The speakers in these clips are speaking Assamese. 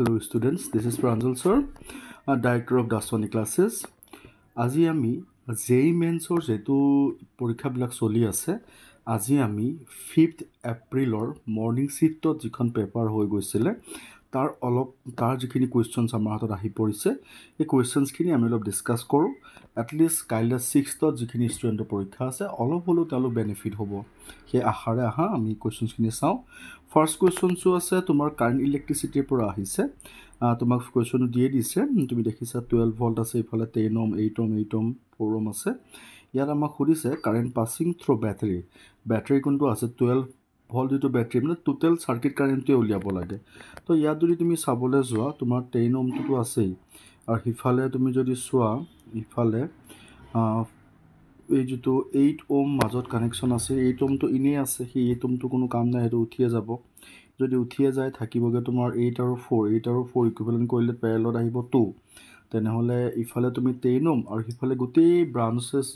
hello' students this is Pranjal sir director of Dastani classes আজি আমি জে ই মেন্সৰ যিটো পৰীক্ষাবিলাক চলি আছে আজি আমি ফিফ্থ এপ্ৰিলৰ মৰ্ণিং শ্বিফ্টত যিখন পেপাৰ হৈ গৈছিলে তাৰ অলপ তাৰ যিখিনি কুৱেশ্যনছ আমাৰ হাতত আহি পৰিছে সেই কুৱেশ্যনছখিনি আমি অলপ ডিছকাছ কৰোঁ এটলিষ্ট কাইলৈ ছিক্সথত যিখিনি ষ্টুডেণ্টৰ পৰীক্ষা আছে অলপ হ'লেও তেওঁলোক বেনিফিট হ'ব সেই আশাৰে আহা আমি কুৱেশ্যনছখিনি চাওঁ ফাৰ্ষ্ট কুৱেশ্যনছো আছে তোমাৰ কাৰেণ্ট ইলেক্ট্ৰিচিটিৰ পৰা আহিছে তোমাক কুৱেশ্যনটো দিয়ে দিছে তুমি দেখিছা টুৱেল্ভ ভল্ট আছে ইফালে ten ohm eight ohm eight ohm four ohm আছে ইয়াত আমাক সুধিছে current passing through' battery battery কোনটো আছে টুৱেল্ভ ভল্ট যিটো বেটেৰী মানে টোটেল চাৰ্কিট কাৰেণ্টটোৱে উলিয়াব লাগে তো ইয়াত যদি তুমি চাবলৈ যোৱা তোমাৰ টেইন অমটোতো আছেই আৰু সিফালে তুমি যদি চোৱা ইফালে এই যিটো এইট অম মাজত কানেকশ্যন আছে এইট অমটো এনেই আছে সেই এইট অমটো কোনো কাম নাই সেইটো উঠিয়ে যাব যদি উঠিয়ে যায় থাকিবগৈ তোমাৰ এইট আৰু ফ'ৰ এইট আৰু ফ'ৰ ইকুইভেলেণ্ট কৰিলে পেৰেলত আহিব টু তেনেহ'লে ইফালে তুমি টেইন অম আৰু সিফালে গোটেই ব্ৰাঞ্চেছ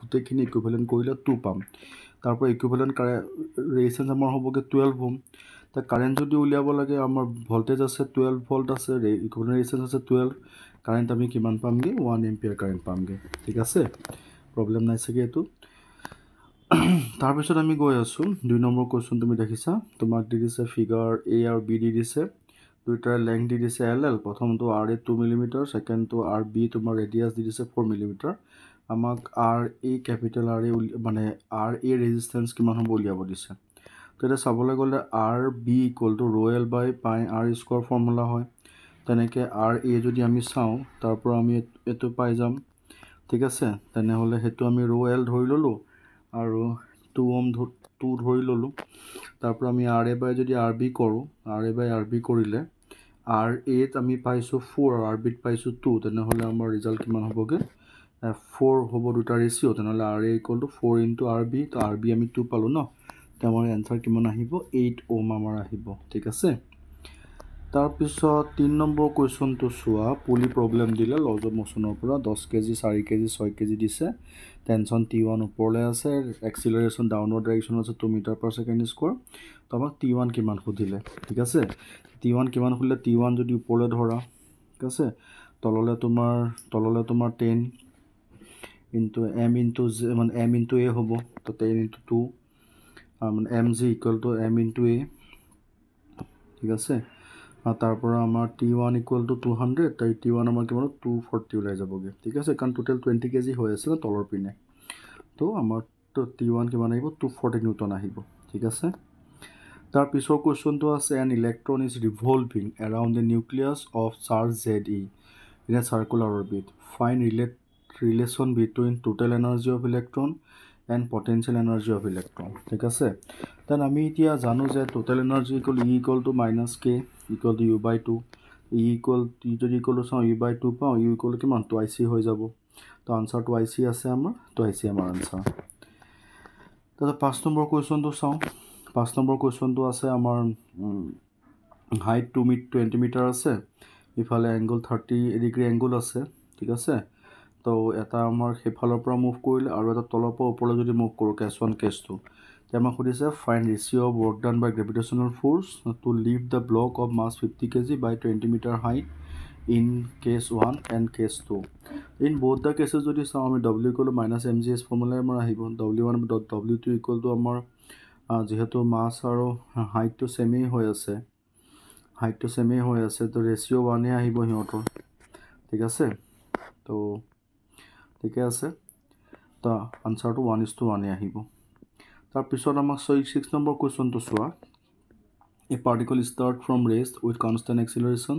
গোটেইখিনি ইকুইভেলেণ্ট কৰিলে টু পাম তাৰপৰা ইকুইভেলেণ্ট কাৰেণ্ট ৰেজিষ্টেঞ্চ আমাৰ হ'বগৈ টুৱেল্ভ হ'ম তাত কাৰেণ্ট যদি উলিয়াব লাগে আমাৰ ভল্টেজ আছে টুৱেল্ভ ভল্ট আছে ইকুইভেলেণ্ট ৰেজিষ্টেঞ্চ আছে টুৱেল্ভ কাৰেণ্ট আমি কিমান পামগৈ ওৱান এম এম্পিয়াৰ কাৰেণ্ট পামগৈ ঠিক আছে প্ৰব্লেম নাই চাগে এইটো তাৰপিছত আমি গৈ আছোঁ দুই নম্বৰ কুৱেশ্যন তুমি দেখিছা তোমাক দি দিছে ফিগাৰ এ আৰু বি দি দিছে দুইটাৰে লেংথ দি দিছে এল এল প্ৰথমটো আৰ এ টু মিলিমিটাৰ ছেকেণ্ডটো আৰ বি তোমাৰ ৰেডিয়াছ দি দিছে ফ'ৰ মিলিমিটাৰ আমাক R A capital R A মানে আৰ এ ৰেজিষ্টেঞ্চ কিমান হব উলিয়াব দিছে তো এটা চাবলে গেলে R B equal to rho L by pi R square formula হয় তেনেকৈ আৰ এ যদি আমি চাও তাৰপৰ আমি এইটো পাই যাম ঠিক আছে তেনেহলে সেইটো আমি ৰ' এল ধৰি ল'লোঁ আৰু টু ওম টু ধৰে ললো তাৰপৰ আমি আৰ এ বাই যদি আৰ বি কৰোঁ R A by R B কৰিলে আৰ এত আমি পাইছো ফোৰ আৰ বিত পাইছো টু তেনেহলে আমাৰ ৰিজাল্ট কিমান হ'বগৈ ফ'ৰ হ'ব দুটা ৰেচিঅ' তেনেহ'লে R A equal to four into R B তো আৰ বি আমি টু পালোঁ ন তে আমাৰ এনচাৰ কিমান আহিব এইট অ'ম আমাৰ আহিব ঠিক আছে তাৰপিছত তিনি নম্বৰ কুৱেশ্যনটো চোৱা পুলি প্ৰব্লেম দিলে লজ অফ মোশ্যনৰ পৰা দহ কেজি চাৰি কেজি ছয় কেজি দিছে টেনশ্যন টি ওৱান ওপৰলৈ আছে এক্সিলাৰেশ্যন ডাউনৰ ডাইৰেকশ্যন আছে two metre per second square তো আমাক টি ওৱান কিমান সুধিলে ঠিক আছে টি ওৱান কিমান সুধিলে টি ওৱান যদি ওপৰলৈ ধৰা ঠিক আছে তললৈ তোমাৰ তললৈ তোমাৰ ten into M into J মানে এম ইনটু এ হ'ব তো টেন ইনটু টু মানে M G equal to M into A ঠিক আছে তাৰপৰা আমাৰ T one equal to two hundred আৰু টি ওৱান আমাৰ কিমান টু ফৰ্টি ওলাই যাবগৈ ঠিক আছে কাৰণ টোটেল টুৱেণ্টি কেজি হৈ আছে না তলৰ পিনে তো আমাৰ টি ওৱান কিমান আহিব টু ফৰ্টি নিউটন আহিব ঠিক আছে তাৰ পিছৰ কুৱেশ্যনটো আছে an electron is revolving around the nucleus of charge Z E in a circular orbit find relate relation between total energy of electron and potential energy of electron ঠিক আছে দেন আমি এতিয়া জানো যে total energy equal E equal to minus K equal to U by two E equal T যদি ইকুৱেল চাওঁ ইউ বাই টু পাওঁ ইউ ইকুৱেল কিমান টু আই চি হৈ যাব তো আনচাৰ টু আই চি আছে আমাৰ টু আই চি আমাৰ আনচাৰ তাৰপিছত পাঁচ নম্বৰ কুৱেশ্যনটো চাওঁ পাঁচ নম্বৰ কুৱেশ্যনটো আছে আমাৰ height two meet twenty metre আছে ইফালে এংগুল থাৰ্টি ডিগ্ৰী এংগুল আছে ঠিক আছে তো এটা আমাৰ সেইফালৰ পৰা মুভ কৰিলে আৰু এটা তলৰ পৰা ওপৰলৈ যদি মুভ কৰোঁ কেছ ওৱান টু তে আমাক সুধিছে find ratio' of work done by gravitational force to লিভ the block of mass fifty kg by twenty metre height in case one and case two in বহুত দ্য কেছেছ যদি চাওঁ আমি W equal minus M G S ফৰ্মুলাই আমাৰ আহিব W one dot W two equal to আমাৰ যিহেতু মাছ আৰু হাইটটো চেমেই হৈ আছে হাইটটো চেমেই হৈ আছে তো ৰেচিঅ' ওৱানেই আহিব সিহঁতৰ ঠিক আছে তো ঠিকে আছে তো আনসারটো ওয়ান ইজ টু ওয়ানে আহিব তারপর আমার ছয় সিক্স নম্বর কুয়েশনটা চাওয়া a particle start from rest with constant acceleration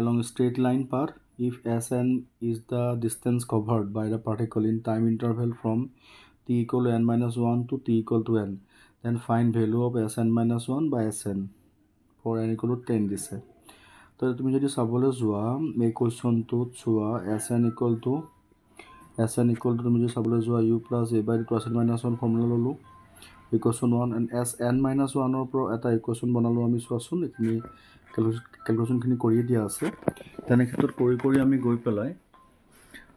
along straight line per if S N is the distance covered by the particle in time interval from T equal N minus one to T equal to N then find value of S N minus one বা S N for N equal ten দিছে তো তুমি যদি চাবলে যোৱা এই কুয়েশনটোত চোৱা S N equal to S N equal to তুমি যদি চাবলৈ যোৱা U plus A by two S N minus one formula ল'লোঁ equation one and S N minus ওৱানৰ পৰা এটা ইকুৱেশ্যন বনালোঁ আমি চোৱাচোন এইখিনি কেলকুলেশ্যনখিনি কৰিয়ে দিয়া আছে তেনেক্ষেত্ৰত কৰি কৰি আমি গৈ পেলাই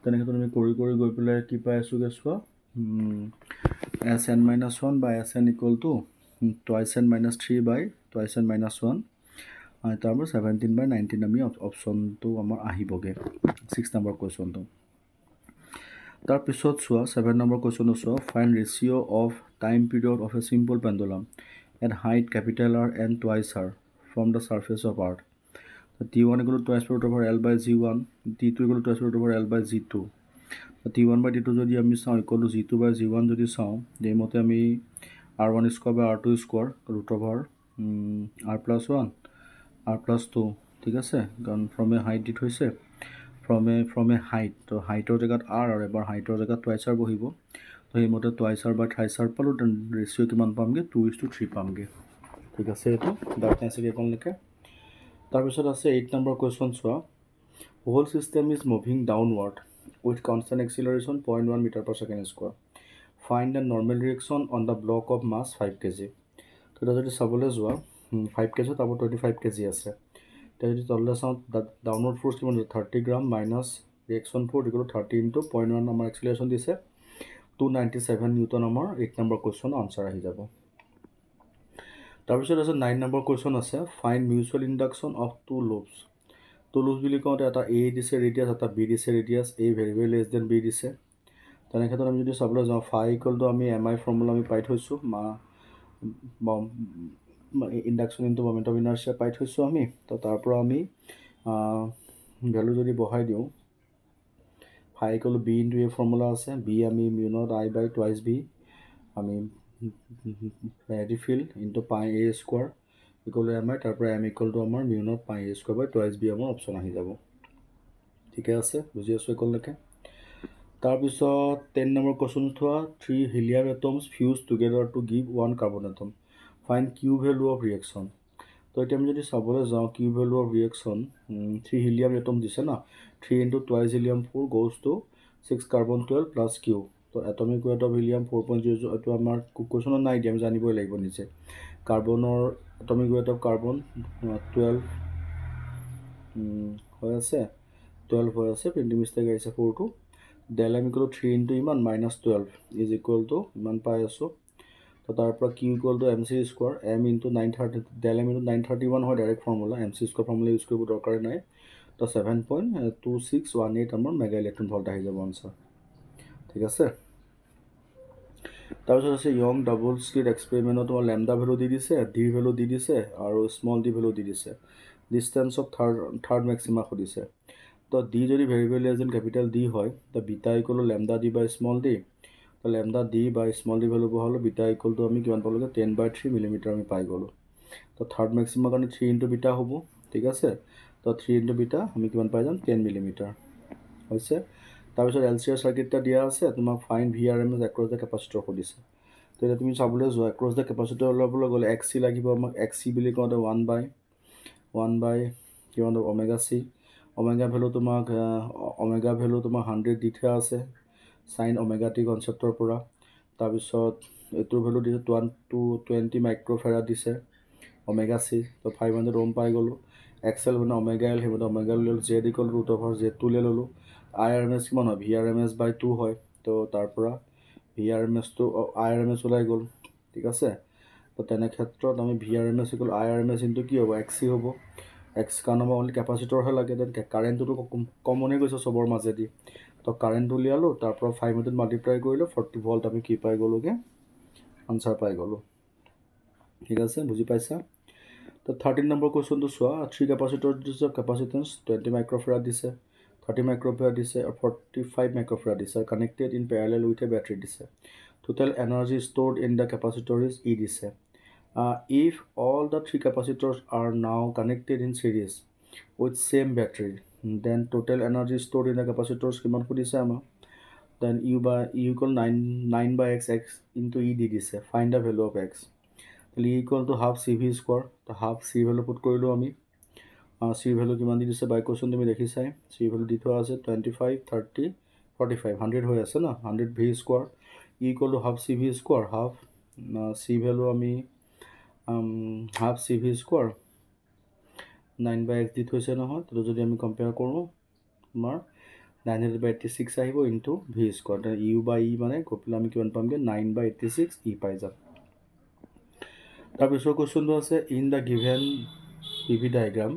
তেনেক্ষেত্ৰত আমি কৰি কৰি গৈ পেলাই কি পাই আছোঁগৈ চোৱা S N minus one by S N equal to twice N minus three by twice N minus one তাৰপৰা ছেভেণ্টিন বাই নাইণ্টিন আমি অপশ্যনটো আমাৰ আহিবগৈ ছিক্স নাম্বাৰ কুৱেশ্যনটো তাৰপিছত চোৱা ছেভেন নম্বৰ কুৱেশ্যনটো চোৱা find ratio' of time period of a simple pendulum at height capital R and twice R from the surface of earth T one equal twice period over L by G one T two equal twice period over L by G two T one by T two যদি আমি চাওঁ equal to G two by G one যদি চাওঁ সেইমতে আমি R one square by R two square root over R plus one R plus two ঠিক আছে কাৰণ ফ্ৰম এ হাইট দি থৈছে from a from a height তো হাইটৰ জেগাত আৰ আৰু এবাৰ হাইটৰ জেগাত টুৱাইছাৰ বহিব তো সেইমতে টুৱাইছাৰ বা থাইছাৰ পালোঁ দেন ৰেচিঅ' কিমান পামগৈ টু ইজ টু থ্ৰী পামগৈ ঠিক আছে সেইটো ডাৰ্কনেছ আছে আপোনালোকে তাৰপিছত আছে এইট নম্বৰ কুৱেশ্যন চোৱা whole system is moving downward with constant acceleration point one metre per second square find the normal reaction on the block of mass five kg তো এতিয়া যদি চাবলৈ যোৱা ফাইভ কেজি তাৰপৰা টুৱেণ্টি ফাইভ কেজি আছে তেওঁ যদি তললৈ চাওঁ ডাউনলোড ফ'ৰ্চ কিমান thirty gram minus reaction four যিটো থাৰ্টি ইণ্টু পইণ্ট ওৱান আমাৰ এক্সিলেশ্যন দিছে টু নাইণ্টি ছেভেন নিউটন আমাৰ এইট নম্বৰ কুৱেশ্যন আনচাৰ আহি যাব তাৰপিছত আছে নাইন নম্বৰ কুৱেশ্যন আছে find mutual induction of two loops two loops বুলি কওঁতে এটা এ দিছে ৰেডিয়াছ এটা বি দিছে radius A very very less than B দিছে তেনে ক্ষেত্ৰত আমি যদি চাবলৈ যাওঁ ফাই ইকুৱেলটো আমি এম আই ফৰ্মুলা আমি পাই থৈছোঁ মা ইণ্ডাকশ্যন মমেণ্ট অফ ইনাৰ্চিয়া পাই থৈছোঁ আমি তো তাৰ পৰা আমি ভেলু যদি বঢ়াই দিওঁ হাই ক'লোঁ বি ইনটু এ ফৰ্মুলা আছে বি আমি মিউনত আই বাই টুৱাইচ বি আমি ready fill into pi A square ইকলৈ আমাৰ তাৰ পৰা এম ইকলটো আমাৰ মিউনত pi A square by twice B আমাৰ অপশ্যন আহি যাব ঠিকে আছে বুজি আছোঁ ইকললৈকে তাৰপিছত টেন নম্বৰ কুৱেশ্যন থোৱা three helium atoms fuse together to give one carbon atom find Q value of reaction তো এতিয়া আমি যদি চাবলৈ যাওঁ Q value of reaction three helium atom দিছে ন three into twice helium four goes to six carbon twelve plus Q তো atomic weight of helium four point zero' zero' এইটো আমাৰ কুকুৱেশ্যনত নাই এতিয়া আমি জানিবই লাগিব নিজে কাৰ্বনৰ atomic weight of carbon twelve হৈ আছে টুৱেল্ভ হৈ আছে প্ৰিণ্টিং মিষ্টেক আহিছে ফ'ৰটো ডেল আমি ক'লোঁ থ্ৰী ইনটু ইমান minus twelve is equal to ইমান পাই আছোঁ তো তাৰপৰা Q equal to M C square M into nine thirty del M into nine thirty one হয় direct formula M C square formula use কৰিব দৰকাৰ নাই তো seven point two six one eight আমাৰ মেগা ইলেক্ট্ৰন ভল্ট আহি যাব আনচাৰ ঠিক আছে তাৰপিছত আছে ইয়ং ডাবল স্কিড এক্সপেৰিমেণ্টত তোমাৰ লেমডা ভেলু দি দিছে ডি ভেলু দি দিছে আৰু স্মল ডি ভেলু দি দিছে distance of third third maxima সুধিছে তো ডি যদি ভেৰিয়েবল এজেণ্ট কেপিটেল ডি হয় তো বিটাই ক'লোঁ লেমডা ডি বা স্মল ডি তো lambda D by small D value বহালো বিটা ইকুয়াল টু আমি কিমান পালোগে টেন বাই থ্রি মিলিমিটার আমি পাই গলো তো থার্ড ম্যাক্সিমার কারণে থ্রি ইন্টু বিটা হবো ঠিক আছে তো থ্রি ইন্টু বিটা আমি কিমান পাই যাম টেন মিলিমিটার হয়েছে তারপর এল সি আর সার্কিটটা দিয়া আছে তোমার ফাইন ভি আর এম এস একস দ্য ক্যাপাসিটর সুদিছে তো এটা তুমি চাবলে যাওয়া একস দ্য ক্যাপাসিটর লবলে গেলে এক সি লাগবে আমার এক সি বলে কোথাও ওয়ান বাই ওয়ান বাই কিমান অমেগা সি অমেগা ভ্যালু তোমাক অমেগা ভ্যালু তোমার হান্ড্রেড দি থা আছে চাইন অমেগা টি কনচেপ্টৰ পৰা তাৰপিছত এইটোৰ ভেলু দিছে টুৱান টু টুৱেণ্টি মাইক্ৰ'ফেৰা দিছে অমেগা চি ত' ফাইভ হাণ্ড্ৰেড ৰোম পাই গ'লোঁ এক্সেল মানে অমেগা এল সেইমতে অমেগা লৈ ল'লোঁ Z equal root of Z two লৈ ল'লোঁ আই আৰ এম এছ কিমান হয় V R M S by two হয় ত' তাৰ পৰা ভি আৰ এম এছটো আই আৰ এম এছ ওলাই গ'ল ঠিক আছে ত' তেনে ক্ষেত্ৰত আমি V R M S equal I R M S into কি হ'ব এক্স চি হ'ব এক্স কাৰণ আমাৰ অনলি কেপাচিটৰহে লাগে দেন কাৰেণ্টটোতো কমনে গৈছে চবৰ মাজেদি তো উলিয়ালোঁ তাৰ পৰা ফাইভ হাণ্ড্ৰেড মাল্টিপ্লাই কৰিলোঁ ফৰ্টি ভল্ট আমি কি পাই গলোকে আনচাৰ পাই গ'লোঁ ঠিক আছে বুজি পাইছা তো থাৰ্টিন নম্বৰ কুৱেশ্যনটো চোৱা থ্ৰী কেপাচিটৰ দিছে ক্যাপাসিটেন্স টুৱেণ্টি মাইক্ৰ'ফেৰা দিছে থাৰ্টি মাইক্ৰ'ফেৰা দিছে আৰ ফৰ্টি ফাইভ মাইক্ৰফেৰা দিছে connected in parallel with a battery দিছে total energy stored in the capacitor is E দিছে if all the three capacitor are now connected in series with same battery then total energy store in the capacitor কিমান সুধিছে আমাক দেন ইউ বা U equal nine nine by X X into E দি দিছে find the value of X E equal to half C V square তো হাফ চি ভেলু পুট কৰিলোঁ আমি চি ভেলু কিমান দি দিছে বাই কুৱেশ্যন তুমি দেখি চাই চি ভেলু দি থোৱা আছে twenty five thirty forty five hundred হৈ আছে ন hundred V square E equal to half C V square half C value আমি half C V square nine by X D থৈছে নহয় তাতে যদি আমি কম্পেয়াৰ কৰোঁ আমাৰ nine hundred by eighty six আহিব ইনটু ভি স্কুৱাৰ তাৰ ইউ বাই ই মানে কপিলে আমি কিমান পামগৈ নাইন বাই এইটি ছিক্স ই পাই যাম তাৰপিছৰ কুৱেশ্যনটো আছে in the given P V diagram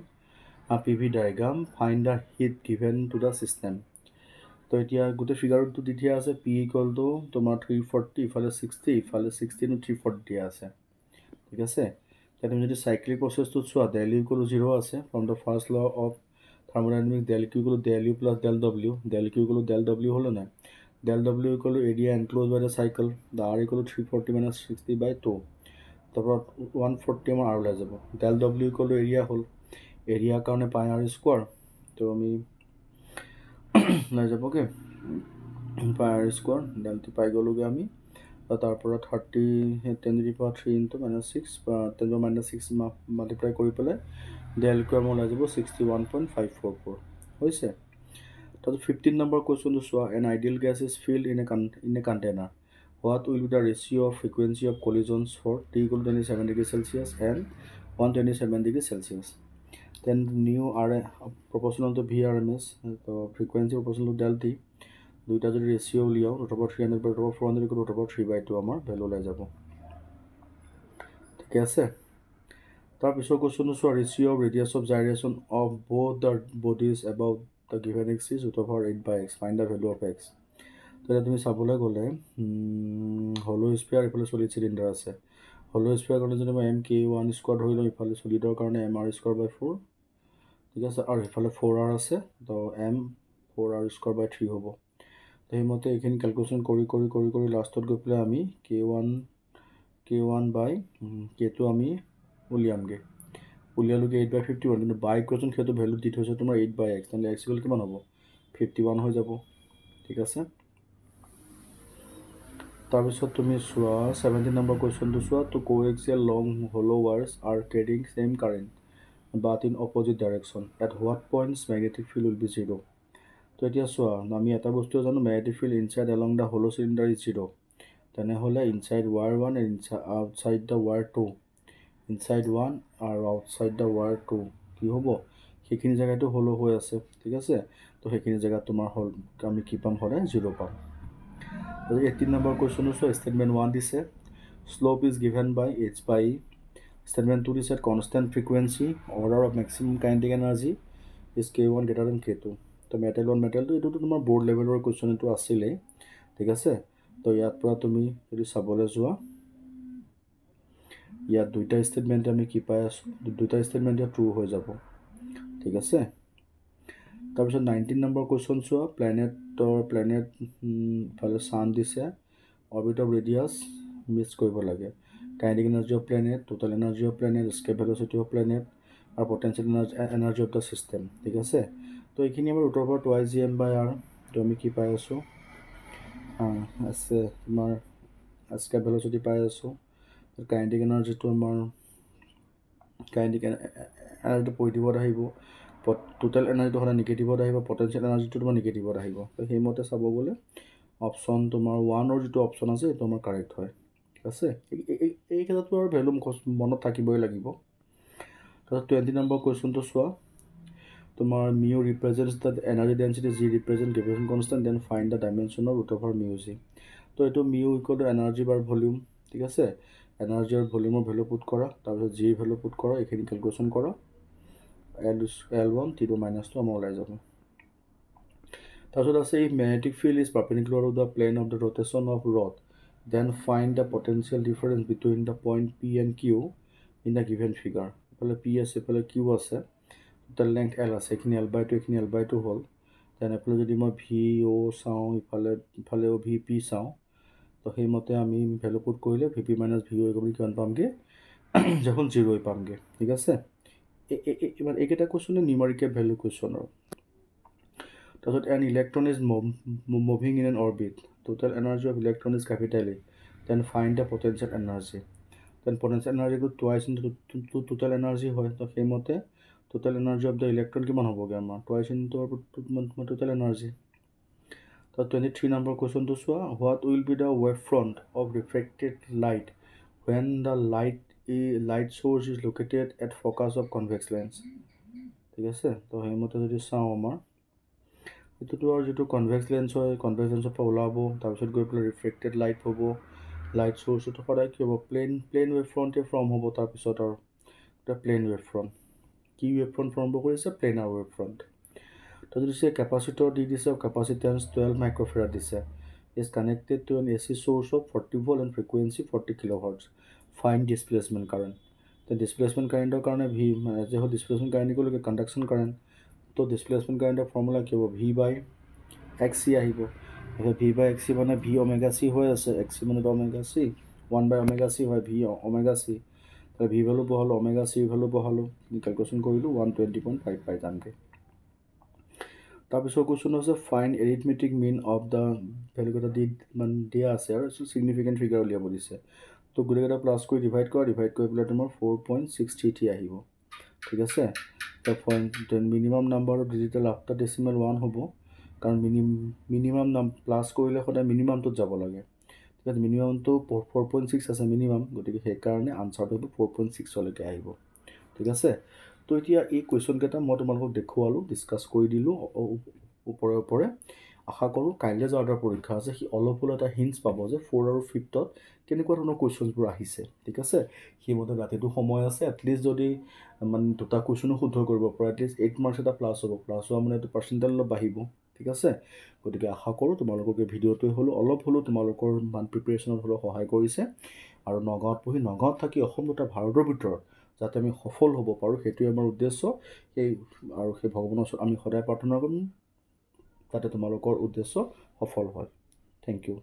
P V diagram find the heat given to the system তো এতিয়া গোটেই ফিগাৰটো দি দিয়া আছে পি ইকলটো তোমাৰ থ্ৰী ফৰ্টি ইফালে ছিক্সটি ইফালে ছিক্সটিনো থ্ৰী ফৰ্টি দিয়া আছে ঠিক আছে ইয়াত আমি যদি চাইক্লিক প্ৰচেছটো চোৱা ডেল ইউ কলো জিৰ' আছে from the first law of thermodynamic del Q equal del U plus del W del Q equal del W হ'লে নাই del W equal area enclosed by the cycle the are equal three forty minus sixty by two তাৰপৰা ওৱান ফৰ্টি আমাৰ আৰু ওলাই যাব ডেল ডব্লিউ কলো এৰিয়া হ'ল এৰিয়াৰ কাৰণে পাই আৰু স্কোৱাৰ ত' আমি ওলাই যাবগৈ পাই আৰু স্কোৱাৰ ডেলটি পাই গ'লোগৈ আমি তাৰ পৰা থাৰ্টি টেন ডি পৰা three into minus six ten পৰা মাইনাছ ছিক্স মাল্টিপ্লাই কৰি পেলাই ডেল কুৱাৰ মোৰ ওলাই যাব sixty one point five four four হৈছে তাৰপিছত ফিফটিন নম্বৰ কুৱেশ্যনটো চোৱা an ideal gas is filled in a can in a container what will be the ratio' of frequency of collisions for T equal twenty seven degree Celsius and one twenty seven degree Celsius then new R A প্ৰপচনেলটো ভি আৰ এম এছ ত' ফ্ৰিকুৱেঞ্চি প্ৰপচনেলটো ডেল টি দুইটা যদি ৰেচিঅ' উলিয়াও root of three hundred by root of four hundred root of three by two আমাৰ ভেলু ওলাই যাব ঠিকে আছে তাৰপিছত কুৱেশ্যনটো চোৱা ratio' of radius of gyration of both the bodies about the given X is root of R eight by X find the value of X তেতিয়া তুমি চাবলৈ গ'লে হলো স্পেয়াৰ এইফালে চলিড চিলিণ্ডাৰ আছে হলো স্পেয়াৰ কাৰণে যদি মই এম কে ওৱান স্কোৱাৰ ধৰি লওঁ ইফালে চলিডৰ কাৰণে M R square by four ঠিক আছে আৰু সেইফালে ফ'ৰ আৰ আছে ত' M four R square by three হ'ব সেইমতে এইখিনি কেলকুলেশ্যন কৰি কৰি কৰি কৰি লাষ্টত গৈ পেলাই আমি K one K one by K two আমি উলিয়ামগৈ উলিয়ালোগৈ এইট বাই ফিফটি ওৱান কিন্তু বাই কুৱেশ্যন সেইটো ভেলু দি থৈছে তোমাৰ এইট বাই এক্স তেনেহ'লে এক্স কিমান হ'ব ফিফটি ওৱান হৈ যাব ঠিক আছে তাৰপিছত তুমি চোৱা ছেভেণ্টিন নম্বৰ কুৱেশ্যনটো চোৱা তো কো coaxial long hollow wires are carrying same current but in opposite direction at what points magnetic field will be zero' তো এতিয়া চোৱা আমি এটা বস্তু জানো magnetic field inside along the hollow cylinder is zero' তেনেহ'লে inside wire one and outside the wire two inside one আৰু আউটচাইড দ্য ৱাৰ টু কি হ'ব সেইখিনি জেগাটো হ'লো হৈ আছে ঠিক আছে তো সেইখিনি জেগাত তোমাৰ হ'ল আমি কি পাম সদায় জিৰ' পাম গতিকে এইটিন নম্বৰ কুৱেশ্যনো চোৱা ষ্টেটমেণ্ট ওৱান দিছে slope is given by H by statement two দিছে constant frequency order of maximum kinetic energy is K one greater than K two তো মেটেল ওৱান মেটেলটো এইটোতো তোমাৰ ব'ৰ্ড লেভেলৰ কুৱেশ্যন এইটো আছেলে ঠিক আছে তো ইয়াৰ পৰা তুমি যদি চাবলৈ যোৱা ইয়াত দুইটা ষ্টেটমেণ্ট আমি কি পাই আছোঁ দুইটা ইয়াত ট্ৰু হৈ যাব ঠিক আছে তাৰপিছত নাইনটিন নম্বৰ কুৱেশ্যন চোৱা প্লেনেটৰ প্লেনেট ফালে চান দিছে অৰবিট অফ ৰেডিয়াছ মিছ কৰিব লাগে kinetic energy of planet total energy of planet escape velocity of planet আৰু potential energy energy of the system ঠিক আছে তো এইখিনি আমাৰ উত্তৰ পৰা two G M by R তো আমি কি পাই আছোঁ আছে তোমাৰ আজকাই ভেলো যদি পাই আছোঁ কাইণ্টিক এনাৰ্জিটো আমাৰ কাইণ্টিক এনাৰ্জিটো পজিটিভত আহিব প টোটেল এনাৰ্জিটো সদায় নিগেটিভত আহিব পটেঞ্চিয়েল এনাৰ্জিটো তোমাৰ নিগেটিভত আহিব তো সেইমতে চাব গ'লে অপশ্যন তোমাৰ ওৱানৰ যিটো অপশ্যন আছে সেইটো আমাৰ কাৰেক্ট হয় ঠিক আছে এই এই ক্ষেত্ৰতো আৰু ভেলু মুখ মনত থাকিবই লাগিব তাৰপিছত টুৱেণ্টি নম্বৰ কুৱেশ্যনটো চোৱা তোমাৰ mu represent the energy density যি represent gravitation constant then find the dimension of root of R mu G তো এইটো mu equal to energy bar volume ঠিক আছে এনাৰ্জি আৰু ভলিউমৰ ভেলু পুট কৰা তাৰপিছত জিৰ ভেলু পুট কৰা এইখিনি কেলকুলেশ্যন কৰা L L one T two minus two আমাৰ ওলাই যাব তাৰপিছত আছে এই magnetic field is perpendicular of the plane of the rotation of rod then find the potential difference between the point P and Q in the given figure এফালে পি আছে এফালে কিউ আছে টোটেল লেংথ এল আছে এইখিনি এল বাই টু এইখিনি এল বাই টু হ'ল দেন এইফালে যদি মই ভি অ' চাওঁ ইফালে ইফালে অ' ভি পি চাওঁ তো সেইমতে আমি ভেলু কোট কৰিলে V P minus V O' বুলি কিমান পামগৈ দেখোন জিৰ' পামগৈ ঠিক আছে মানে এইকেইটা কুৱেশ্যনে নিউমাৰিকেল ভেলু কুৱেশ্যনৰ তাৰপিছত an electron is moving in an orbit total energy of electron is capital E then find the potential energy then potential এনাৰ্জিটো টুৱাইচ ইন টু টোটেল এনাৰ্জি হয় তো সেইমতে total energy of the electron কিমান হ'বগৈ আমাৰ টুৱাইচ ইন টোটেল এনাৰ্জি তো টুৱেণ্টি থ্ৰী নম্বৰ কুৱেশ্যনটো চোৱা what will be the wave front of reflected light when the light E light source is located at focus of convex lens ঠিক আছে তো সেইমতে যদি চাওঁ আমাৰ সেইটোতো আৰু যিটো কনভেক্স লেন্স হয় কনভেক্স লেন্সৰ পৰা ওলাব তাৰপিছত গৈ পেলাই ৰিফ্ৰেক্টেড লাইট হ'ব লাইট চ'ৰ্চটো সদায় কি হ'ব প্লেইন প্লেইন ৱেভ ফ্ৰণ্টে ফৰ্ম হ'ব তাৰপিছত আৰু এটা প্লেইন ৱেভ ফ্ৰণ্ট কি ৱেভ ফ্ৰণ্ট ফৰ্ম হ'ব কৰিছে প্লেইনাৰ ৱেভ ফ্ৰণ্ট তো যদি সে ক্যাপাসিটর দি দিছে ক্যাপাসিট্যান্স টুয়েলভ মাইক্রোফেরাট দিছে is connected to an AC source of forty volt and frequency forty kilo hertz find displacement current তো ডিসপ্লেসমেন্ট কারেন্টর কারণে ভি যেহেতু ডিসপ্লেসমেন্ট কারেন্টিকে লোকের কন্ডাকশন কারেন্ট তো ডিসপ্লেসমেন্ট কারেন্টর ফর্মুলা কি হব ভি বাই এক্স সি আহিব গতিকে ভি বাই এক্সি মানে ভি অমেগা চি হৈ আছে এক্সি মানে omega C one by omega C হয় ভি অমেগা চি তাৰ ভি ভেলু বহালোঁ অমেগা চি ভেলু বহালোঁ কেলকুলেশ্যন কৰিলোঁ ওৱান টুৱেণ্টি পইণ্ট ফাইভ পাই যামগৈ তাৰপিছৰ কুৱেশ্যন হৈছে find arithmetic mean of the ভেলুকেইটা দি মানে দিয়া আছে আৰু এক্সুৱেলি ছিগনিফিকেণ্ট ফিগাৰ উলিয়াব দিছে ত' গোটেইকেইটা প্লাছ কৰি ডিভাইড কৰা ডিভাইড কৰি পেলাই তোমাৰ four point six three three আহিব ঠিক আছে ত' find minimum number of digital after decimal one হ'ব কাৰণ মিনি মিনিমাম নাম প্লাছ কৰিলে সদায় মিনিমামটোত যাব লাগে ঠিক আছে মিনিমামটো ফ'ৰ পইণ্ট ছিক্স আছে মিনিমাম গতিকে সেইকাৰণে আনচাৰটো হ'ব ফ'ৰ পইণ্ট ছিক্সলৈকে আহিব ঠিক আছে তো এতিয়া এই কুৱেশ্যনকেইটা মই তোমালোকক দেখুৱালোঁ ডিছকাছ কৰি দিলোঁ ওপৰে ওপৰে আশা কৰোঁ কাইলৈ যোৱা এটা পৰীক্ষা আছে সি অলপ হ'লেও এটা হিণ্টছ পাব যে ফ'ৰ আৰু ফিফ্থত কেনেকুৱা ধৰণৰ কুৱেশ্যনছবোৰ আহিছে ঠিক আছে সেইমতে ৰাতিটো সময় আছে এটলিষ্ট যদি মানে দুটা কুৱেশ্যনো শুদ্ধ কৰিব পাৰে এটলিষ্ট এইট মাৰ্কছ এটা প্লাছ হ'ব প্লাছ হোৱা মানে এইটো পাৰ্চেণ্টেজ অলপ বাঢ়িব ঠিক আছে গতিকে আশা কৰোঁ তোমালোককে ভিডিঅ'টোৱে হ'লেও অলপ হ'লেও তোমালোকৰ মান প্ৰিপেৰেশ্যনত হ'লেও সহায় কৰিছে আৰু নগাঁৱত পঢ়ি নগাঁৱত থাকি অসম তথা ভাৰতৰ ভিতৰত যাতে আমি সফল হ'ব পাৰোঁ সেইটোৱে আমাৰ উদ্দেশ্য সেই আৰু সেই ভগৱানৰ ওচৰত আমি সদায় প্ৰাৰ্থনা কৰিম যাতে তোমালোকৰ উদ্দেশ্য সফল হয় থেংক ইউ